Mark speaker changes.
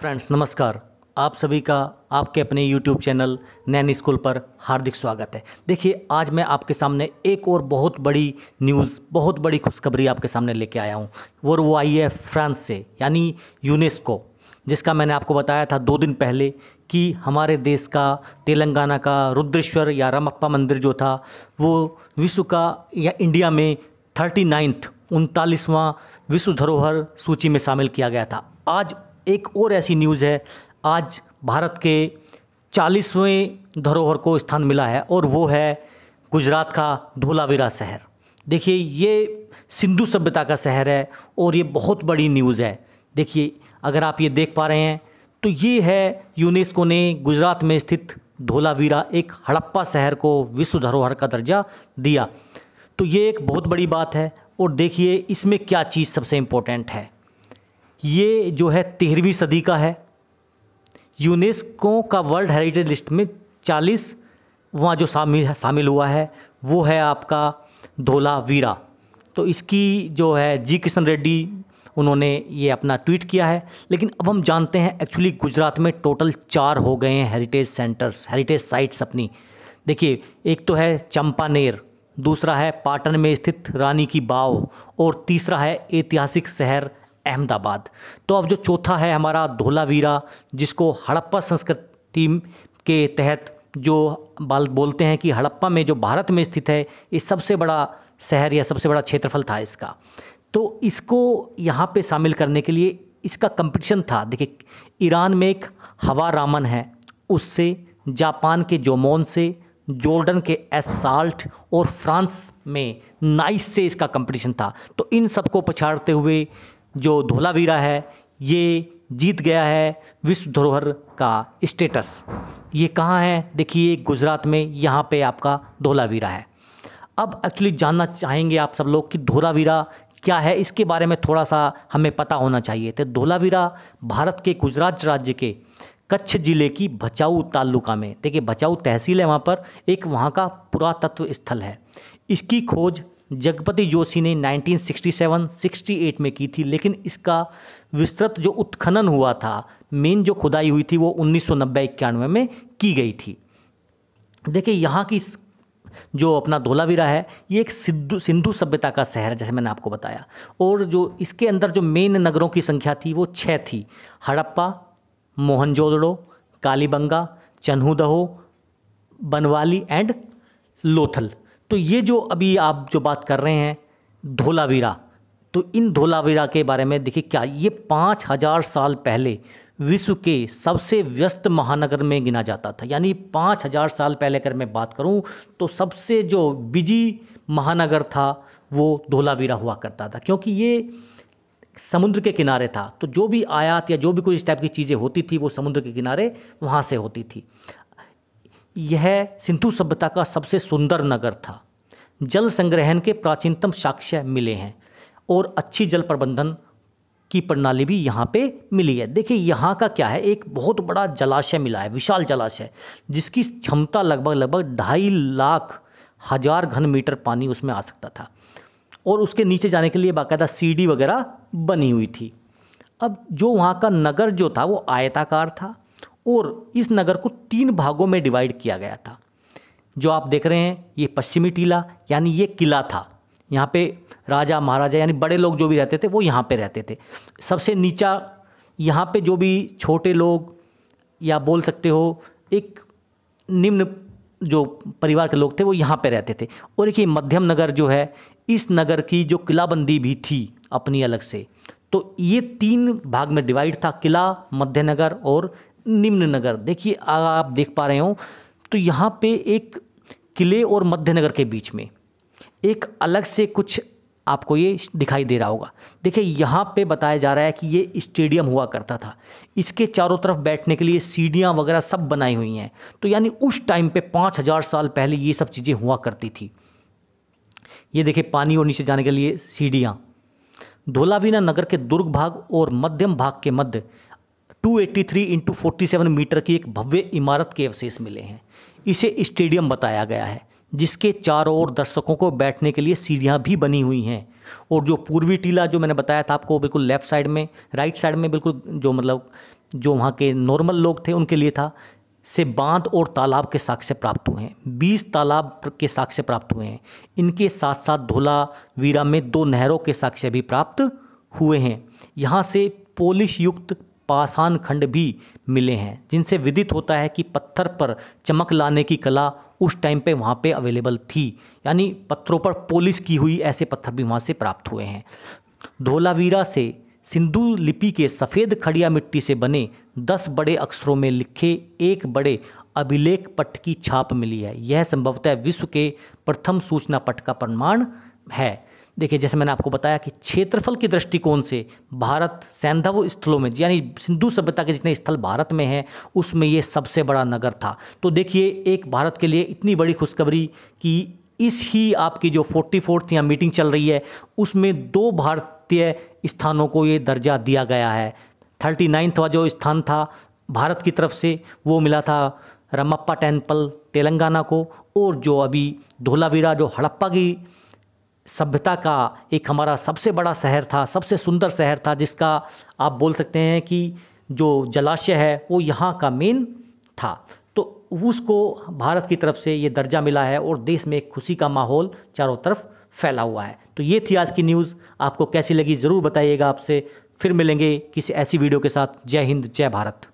Speaker 1: friends नमस्कार आप सभी का आपके अपने यूट्यूब चैनल नैनी स्कूल पर हार्दिक स्वागत है देखिए आज मैं आपके सामने एक और बहुत बड़ी न्यूज़ बहुत बड़ी खुशखबरी आपके सामने लेके आया हूँ वो वो आई है फ्रांस से यानी यूनेस्को जिसका मैंने आपको बताया था दो दिन पहले कि हमारे देश का तेलंगाना का रुद्रेश्वर या रामप्पा मंदिर जो था वो विश्व का या इंडिया में थर्टी नाइन्थ उनतालीसवां विश्व धरोहर सूची में शामिल किया गया था आज एक और ऐसी न्यूज़ है आज भारत के चालीसवें धरोहर को स्थान मिला है और वो है गुजरात का धोलावीरा शहर देखिए ये सिंधु सभ्यता का शहर है और ये बहुत बड़ी न्यूज़ है देखिए अगर आप ये देख पा रहे हैं तो ये है यूनेस्को ने गुजरात में स्थित धोलावीरा एक हड़प्पा शहर को विश्व धरोहर का दर्जा दिया तो ये एक बहुत बड़ी बात है और देखिए इसमें क्या चीज़ सबसे इम्पोर्टेंट है ये जो है तेरहवीं सदी का है यूनेस्को का वर्ल्ड हेरिटेज लिस्ट में चालीस वहाँ जो शामिल शामिल हुआ है वो है आपका धोला वीरा तो इसकी जो है जी किशन रेड्डी उन्होंने ये अपना ट्वीट किया है लेकिन अब हम जानते हैं एक्चुअली गुजरात में टोटल चार हो गए हैं हेरिटेज सेंटर्स हेरिटेज साइट्स अपनी देखिए एक तो है चंपानेर दूसरा है पाटन में स्थित रानी की बाव और तीसरा है ऐतिहासिक शहर अहमदाबाद तो अब जो चौथा है हमारा धोलावीरा जिसको हड़प्पा संस्कृति के तहत जो बाल बोलते हैं कि हड़प्पा में जो भारत में स्थित है ये सबसे बड़ा शहर या सबसे बड़ा क्षेत्रफल था इसका तो इसको यहाँ पे शामिल करने के लिए इसका कंपटीशन था देखिए ईरान में एक हवा रामन है उससे जापान के जोमोन से जॉर्डन के एसाल्ट और फ्रांस में नाइस से इसका कंपटीशन था तो इन सबको पछाड़ते हुए जो धोलावीरा है ये जीत गया है विश्व धरोहर का स्टेटस ये कहाँ है देखिए गुजरात में यहाँ पे आपका धोलावीरा है अब एक्चुअली जानना चाहेंगे आप सब लोग कि धोलावीरा क्या है इसके बारे में थोड़ा सा हमें पता होना चाहिए तो धोलावीरा भारत के गुजरात राज्य के कच्छ जिले की भचाऊ तालुका में देखिए भचाऊ तहसील है वहाँ पर एक वहाँ का पुरातत्व स्थल है इसकी खोज जगपति जोशी ने 1967-68 में की थी लेकिन इसका विस्तृत जो उत्खनन हुआ था मेन जो खुदाई हुई थी वो उन्नीस सौ में की गई थी देखिए यहाँ की जो अपना धोलावीरा है ये एक सिद्धू सिंधु सभ्यता का शहर है जैसे मैंने आपको बताया और जो इसके अंदर जो मेन नगरों की संख्या थी वो छः थी हड़प्पा मोहनजोदड़ो कालीबंगा चन्हूदहो बनवाली एंड लोथल तो ये जो अभी आप जो बात कर रहे हैं धोलावीरा तो इन धोलावीरा के बारे में देखिए क्या ये पाँच हज़ार साल पहले विश्व के सबसे व्यस्त महानगर में गिना जाता था यानी पाँच हज़ार साल पहले अगर मैं बात करूं तो सबसे जो बिजी महानगर था वो धोलावीरा हुआ करता था क्योंकि ये समुद्र के किनारे था तो जो भी आयात या जो भी कोई इस टाइप की चीज़ें होती थी वो समुद्र के किनारे वहाँ से होती थी यह सिंधु सभ्यता का सबसे सुंदर नगर था जल संग्रहण के प्राचीनतम साक्ष्य मिले हैं और अच्छी जल प्रबंधन की प्रणाली भी यहाँ पे मिली है देखिए यहाँ का क्या है एक बहुत बड़ा जलाशय मिला है विशाल जलाशय जिसकी क्षमता लगभग लगभग ढाई लाख हज़ार घन मीटर पानी उसमें आ सकता था और उसके नीचे जाने के लिए बाकायदा सीढ़ी वगैरह बनी हुई थी अब जो वहाँ का नगर जो था वो आयताकार था और इस नगर को तीन भागों में डिवाइड किया गया था जो आप देख रहे हैं ये पश्चिमी टीला यानी ये किला था यहाँ पे राजा महाराजा यानी बड़े लोग जो भी रहते थे वो यहाँ पे रहते थे सबसे नीचा यहाँ पे जो भी छोटे लोग या बोल सकते हो एक निम्न जो परिवार के लोग थे वो यहाँ पे रहते थे और एक ये मध्यम नगर जो है इस नगर की जो किलाबंदी भी थी अपनी अलग से तो ये तीन भाग में डिवाइड था किला मध्य नगर और निम्न नगर देखिए आप देख पा रहे हो तो यहाँ पे एक किले और मध्य नगर के बीच में एक अलग से कुछ आपको ये दिखाई दे रहा होगा देखिए यहाँ पे बताया जा रहा है कि ये स्टेडियम हुआ करता था इसके चारों तरफ बैठने के लिए सीढ़ियाँ वगैरह सब बनाई हुई हैं तो यानी उस टाइम पे पाँच हज़ार साल पहले ये सब चीज़ें हुआ करती थी ये देखिए पानी और नीचे जाने के लिए सीढ़ियाँ धोलावीना नगर के दुर्ग भाग और मध्यम भाग के मध्य 283 इंटू सेवन मीटर की एक भव्य इमारत के अवशेष मिले हैं इसे स्टेडियम बताया गया है जिसके चारों ओर दर्शकों को बैठने के लिए सीढ़ियाँ भी बनी हुई हैं और जो पूर्वी टीला जो मैंने बताया था आपको बिल्कुल लेफ्ट साइड में राइट साइड में बिल्कुल जो मतलब जो वहाँ के नॉर्मल लोग थे उनके लिए था से बांध और तालाब के साक्ष्य प्राप्त हुए हैं बीस तालाब के साक्ष्य प्राप्त हुए हैं इनके साथ साथ धोला वीरा में दो नहरों के साक्ष्य भी प्राप्त हुए हैं यहाँ से पोलिश युक्त पाषाण खंड भी मिले हैं जिनसे विदित होता है कि पत्थर पर चमक लाने की कला उस टाइम पे वहाँ पे अवेलेबल थी यानी पत्थरों पर पोलिस की हुई ऐसे पत्थर भी वहाँ से प्राप्त हुए हैं धोलावीरा से सिंधु लिपि के सफ़ेद खड़िया मिट्टी से बने दस बड़े अक्षरों में लिखे एक बड़े अभिलेख पट की छाप मिली है यह संभवतः विश्व के प्रथम सूचना पट का प्रमाण है देखिए जैसे मैंने आपको बताया कि क्षेत्रफल के दृष्टिकोण से भारत सैंधव स्थलों में यानी सिंधु सभ्यता के जितने स्थल भारत में हैं उसमें ये सबसे बड़ा नगर था तो देखिए एक भारत के लिए इतनी बड़ी खुशखबरी कि इस ही आपकी जो फोर्टी फोर्थ यहाँ मीटिंग चल रही है उसमें दो भारतीय स्थानों को ये दर्जा दिया गया है थर्टी नाइन्थवा जो स्थान था भारत की तरफ से वो मिला था रमप्पा टेम्पल तेलंगाना को और जो अभी धोलावीरा जो हड़प्पा की सभ्यता का एक हमारा सबसे बड़ा शहर था सबसे सुंदर शहर था जिसका आप बोल सकते हैं कि जो जलाशय है वो यहाँ का मेन था तो उसको भारत की तरफ से ये दर्जा मिला है और देश में खुशी का माहौल चारों तरफ फैला हुआ है तो ये थी आज की न्यूज़ आपको कैसी लगी ज़रूर बताइएगा आपसे फिर मिलेंगे किसी ऐसी वीडियो के साथ जय हिंद जय भारत